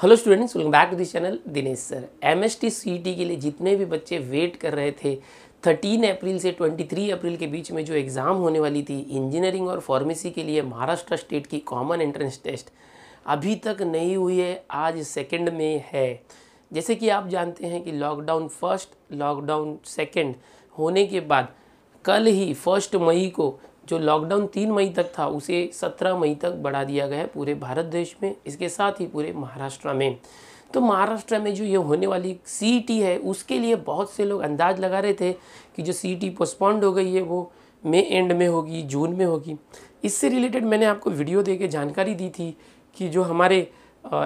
hello students welcome back to this channel Dinesh sir M S T C T के लिए जितने भी बच्चे वेट कर रहे थे 13 अप्रैल से 23 अप्रैल के बीच में जो एग्ज़ाम होने वाली थी इंजीनियरिंग और फार्मेसी के लिए महाराष्ट्र स्टेट की कॉमन एंट्रेंस टेस्ट अभी तक नहीं हुई है आज सेकेंड में है जैसे कि आप जानते हैं कि लॉकडाउन फर्स्ट लॉकडाउन सेकेंड होने के बाद कल ही फर्स्ट मई को जो लॉकडाउन तीन मई तक था उसे सत्रह मई तक बढ़ा दिया गया है पूरे भारत देश में इसके साथ ही पूरे महाराष्ट्र में तो महाराष्ट्र में जो ये होने वाली सी e है उसके लिए बहुत से लोग अंदाज लगा रहे थे कि जो सी टी e हो गई है वो मई एंड में होगी जून में होगी इससे रिलेटेड मैंने आपको वीडियो दे के जानकारी दी थी कि जो हमारे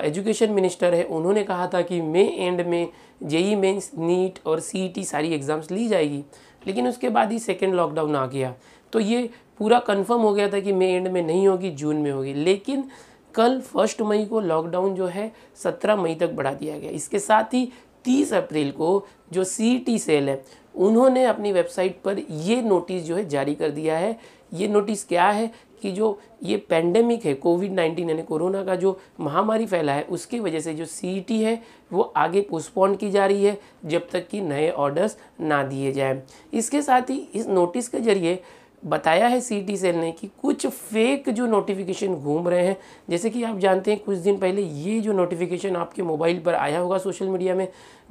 एजुकेशन मिनिस्टर है उन्होंने कहा था कि मई एंड में जेई मेंस नीट और सी e सारी एग्ज़ाम्स ली जाएगी लेकिन उसके बाद ही सेकेंड लॉकडाउन आ गया तो ये पूरा कन्फर्म हो गया था कि मई एंड में नहीं होगी जून में होगी लेकिन कल फर्स्ट मई को लॉकडाउन जो है सत्रह मई तक बढ़ा दिया गया इसके साथ ही तीस अप्रैल को जो सी टी सेल है उन्होंने अपनी वेबसाइट पर ये नोटिस जो है जारी कर दिया है ये नोटिस क्या है कि जो ये पैंडेमिक है कोविड नाइन्टीन यानी कोरोना का जो महामारी फैला है उसकी वजह से जो सी e है वो आगे पोस्टपोन की जा रही है जब तक कि नए ऑर्डर्स ना दिए जाएं इसके साथ ही इस नोटिस के जरिए बताया है सी सेल e ने कि कुछ फेक जो नोटिफिकेशन घूम रहे हैं जैसे कि आप जानते हैं कुछ दिन पहले ये जो नोटिफिकेशन आपके मोबाइल पर आया होगा सोशल मीडिया में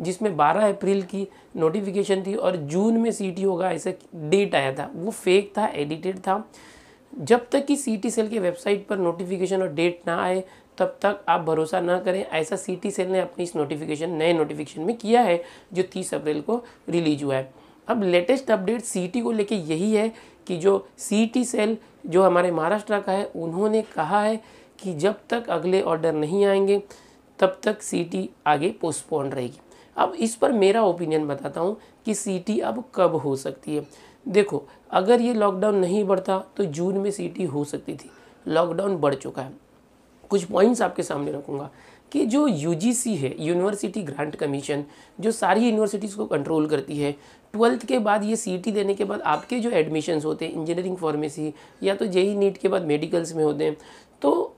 जिसमें 12 अप्रैल की नोटिफिकेशन थी और जून में सी e होगा ऐसा डेट आया था वो फेक था एडिटेड था जब तक कि सी टी सेल की वेबसाइट पर नोटिफिकेशन और डेट ना आए तब तक आप भरोसा ना करें ऐसा सी टी सेल ने अपनी इस नोटिफिकेशन नए नोटिफिकेशन में किया है जो तीस अप्रैल को रिलीज हुआ है अब लेटेस्ट अपडेट सी टी को लेके यही है कि जो सी टी सेल जो हमारे महाराष्ट्र का है उन्होंने कहा है कि जब तक अगले ऑर्डर नहीं आएंगे तब तक सी टी आगे पोस्टपोन रहेगी अब इस पर मेरा ओपिनियन बताता हूँ कि सी टी अब कब हो सकती है देखो अगर ये लॉकडाउन नहीं बढ़ता तो जून में सीटी हो सकती थी लॉकडाउन बढ़ चुका है कुछ पॉइंट्स आपके सामने रखूँगा कि जो यू है यूनिवर्सिटी ग्रांट कमीशन जो सारी यूनिवर्सिटीज़ को कंट्रोल करती है ट्वेल्थ के बाद ये सी देने के बाद आपके जो एडमिशन्स होते हैं इंजीनियरिंग फार्मेसी या तो जेई नीट e के बाद मेडिकल्स में होते हैं तो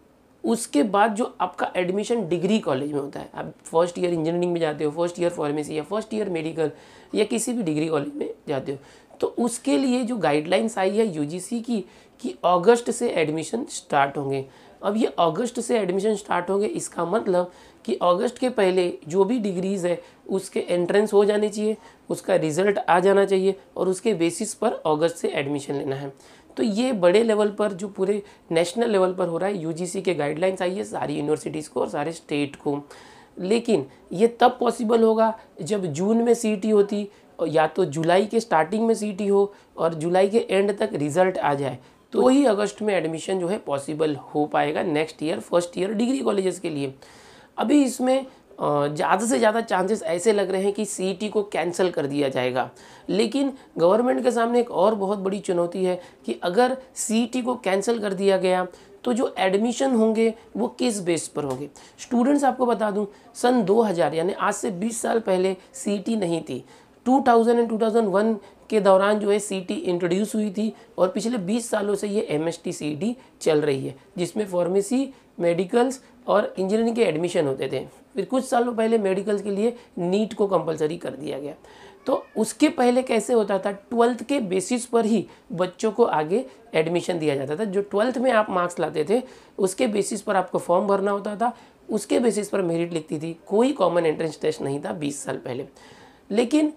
उसके बाद जो आपका एडमिशन डिग्री कॉलेज में होता है आप फर्स्ट ईयर इंजीनियरिंग में जाते हो फर्स्ट ईयर फार्मेसी या फर्स्ट ईयर मेडिकल या किसी भी डिग्री कॉलेज में जाते हो तो उसके लिए जो गाइडलाइंस आई है यूजीसी की कि अगस्त से एडमिशन स्टार्ट होंगे अब ये अगस्त से एडमिशन स्टार्ट होंगे इसका मतलब कि अगस्त के पहले जो भी डिग्रीज़ है उसके एंट्रेंस हो जाने चाहिए उसका रिज़ल्ट आ जाना चाहिए और उसके बेसिस पर अगस्त से एडमिशन लेना है तो ये बड़े लेवल पर जो पूरे नेशनल लेवल पर हो रहा है यूजीसी के गाइडलाइंस आई है सारी यूनिवर्सिटीज़ को और सारे स्टेट को लेकिन ये तब पॉसिबल होगा जब जून में सीटी होती या तो जुलाई के स्टार्टिंग में सी हो और जुलाई के एंड तक रिजल्ट आ जाए तो ही अगस्त में एडमिशन जो है पॉसिबल हो पाएगा next year first year degree colleges के लिए अभी इसमें ज़्यादा से ज़्यादा चांसेस ऐसे लग रहे हैं कि सी e को कैंसिल कर दिया जाएगा लेकिन गवर्नमेंट के सामने एक और बहुत बड़ी चुनौती है कि अगर सी e को कैंसिल कर दिया गया तो जो एडमिशन होंगे वो किस बेस पर होंगे स्टूडेंट्स आपको बता दूं सन 2000 यानी आज से 20 साल पहले सी e नहीं थी 2000 एंड 2001 के दौरान जो है सीटी इंट्रोड्यूस हुई थी और पिछले 20 सालों से ये एम एस e चल रही है जिसमें फार्मेसी मेडिकल्स और इंजीनियरिंग के एडमिशन होते थे फिर कुछ सालों पहले मेडिकल्स के लिए नीट को कंपलसरी कर दिया गया तो उसके पहले कैसे होता था ट्वेल्थ के बेसिस पर ही बच्चों को आगे एडमिशन दिया जाता था जो ट्वेल्थ में आप मार्क्स लाते थे उसके बेसिस पर आपको फॉर्म भरना होता था उसके बेसिस पर मेरिट लिखती थी कोई कॉमन एंट्रेंस टेस्ट नहीं था बीस साल पहले लेकिन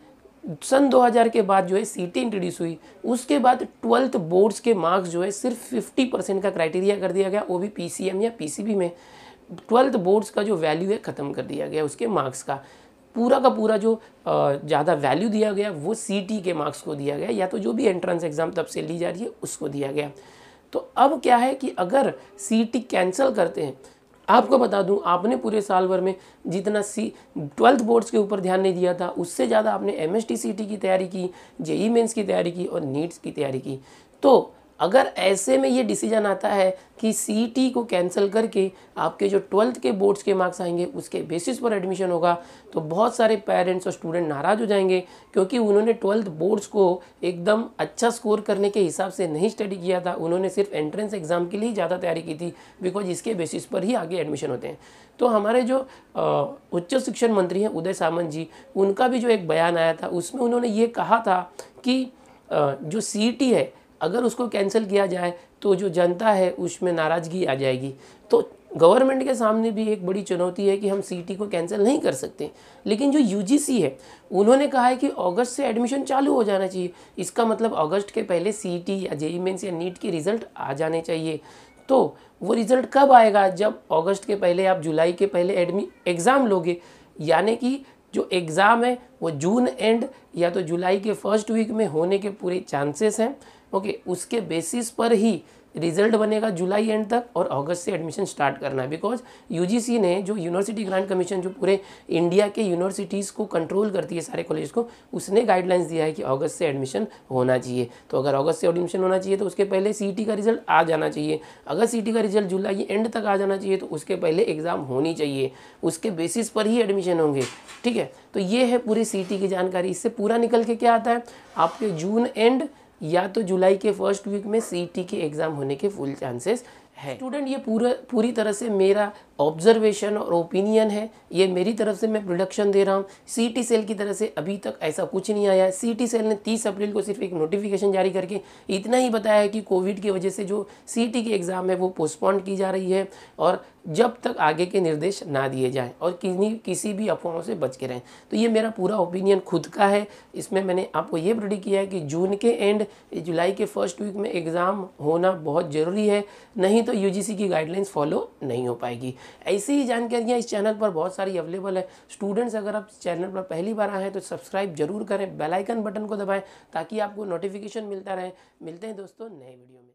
सन 2000 के बाद जो है सीटें इंट्रोड्यूस हुई उसके बाद ट्वेल्थ बोर्ड्स के मार्क्स जो है सिर्फ 50 परसेंट का क्राइटेरिया कर दिया गया वो भी पीसीएम या पीसीबी में ट्वेल्थ बोर्ड्स का जो वैल्यू है ख़त्म कर दिया गया उसके मार्क्स का पूरा का पूरा जो ज़्यादा वैल्यू दिया गया वो सी के मार्क्स को दिया गया या तो जो भी एंट्रेंस एग्ज़ाम तब से ली जा रही है उसको दिया गया तो अब क्या है कि अगर सी कैंसिल करते हैं आपको बता दूं आपने पूरे साल भर में जितना सी ट्वेल्थ बोर्ड्स के ऊपर ध्यान नहीं दिया था उससे ज़्यादा आपने एम एस की तैयारी की जेई मेन्स e की तैयारी की और नीट्स की तैयारी की तो अगर ऐसे में ये डिसीजन आता है कि सीटी को कैंसिल करके आपके जो ट्वेल्थ के बोर्ड्स के मार्क्स आएंगे उसके बेसिस पर एडमिशन होगा तो बहुत सारे पेरेंट्स और स्टूडेंट नाराज़ हो जाएंगे क्योंकि उन्होंने ट्वेल्थ बोर्ड्स को एकदम अच्छा स्कोर करने के हिसाब से नहीं स्टडी किया था उन्होंने सिर्फ एंट्रेंस एग्ज़ाम के लिए ज़्यादा तैयारी की थी बिकॉज इसके बेसिस पर ही आगे एडमिशन होते हैं तो हमारे जो उच्च शिक्षण मंत्री हैं उदय सामंत जी उनका भी जो एक बयान आया था उसमें उन्होंने ये कहा था कि जो सी है अगर उसको कैंसिल किया जाए तो जो जनता है उसमें नाराज़गी आ जाएगी तो गवर्नमेंट के सामने भी एक बड़ी चुनौती है कि हम सीटी को कैंसिल नहीं कर सकते लेकिन जो यूजीसी है उन्होंने कहा है कि अगस्त से एडमिशन चालू हो जाना चाहिए इसका मतलब अगस्त के पहले सीटी या जेई मेन्स e या नीट के रिज़ल्ट आ जाने चाहिए तो वो रिज़ल्ट कब आएगा जब अगस्त के पहले आप जुलाई के पहले एडमी एग्ज़ाम लोगे यानी कि जो एग्ज़ाम है वो जून एंड या तो जुलाई के फर्स्ट वीक में होने के पूरे चांसेस हैं ओके उसके बेसिस पर ही रिजल्ट बनेगा जुलाई एंड तक और अगस्त से एडमिशन स्टार्ट करना है बिकॉज यूजीसी ने जो यूनिवर्सिटी ग्रांट कमीशन जो पूरे इंडिया के यूनिवर्सिटीज़ को कंट्रोल करती है सारे कॉलेज को उसने गाइडलाइंस दिया है कि अगस्त से एडमिशन होना चाहिए तो अगर अगस्त से एडमिशन होना चाहिए तो उसके पहले सी e का रिजल्ट आ जाना चाहिए अगर सी e का रिजल्ट जुलाई एंड तक आ जाना चाहिए तो उसके पहले एग्ज़ाम होनी चाहिए उसके बेसिस पर ही एडमिशन होंगे ठीक है तो ये है पूरी सी e की जानकारी इससे पूरा निकल के क्या आता है आपके जून एंड या तो जुलाई के फर्स्ट वीक में सी के एग्ज़ाम होने के फुल चांसेस है स्टूडेंट ये पूरा पूरी तरह से मेरा ऑब्जर्वेशन और ओपिनियन है ये मेरी तरफ से मैं प्रोडक्शन दे रहा हूँ सी टी सेल की तरफ से अभी तक ऐसा कुछ नहीं आया है सी टी सेल ने 30 अप्रैल को सिर्फ एक नोटिफिकेशन जारी करके इतना ही बताया है कि कोविड की वजह से जो सी टी की एग्ज़ाम है वो पोस्टपोन की जा रही है और जब तक आगे के निर्देश ना दिए जाएँ और किसी किसी भी अफवाहों से बच के रहें तो ये मेरा पूरा ओपिनियन खुद का है इसमें मैंने आपको ये प्रोडिक किया है कि जून के एंड जुलाई के फर्स्ट वीक में एग्ज़ाम होना बहुत ज़रूरी है नहीं तो यू की गाइडलाइंस फॉलो नहीं हो पाएगी ऐसी ही जानकारियाँ इस चैनल पर बहुत सारी अवेलेबल है स्टूडेंट्स अगर आप चैनल पर पहली बार आए हैं तो सब्सक्राइब जरूर करें बेलाइकन बटन को दबाएँ ताकि आपको नोटिफिकेशन मिलता रहे मिलते हैं दोस्तों नए वीडियो में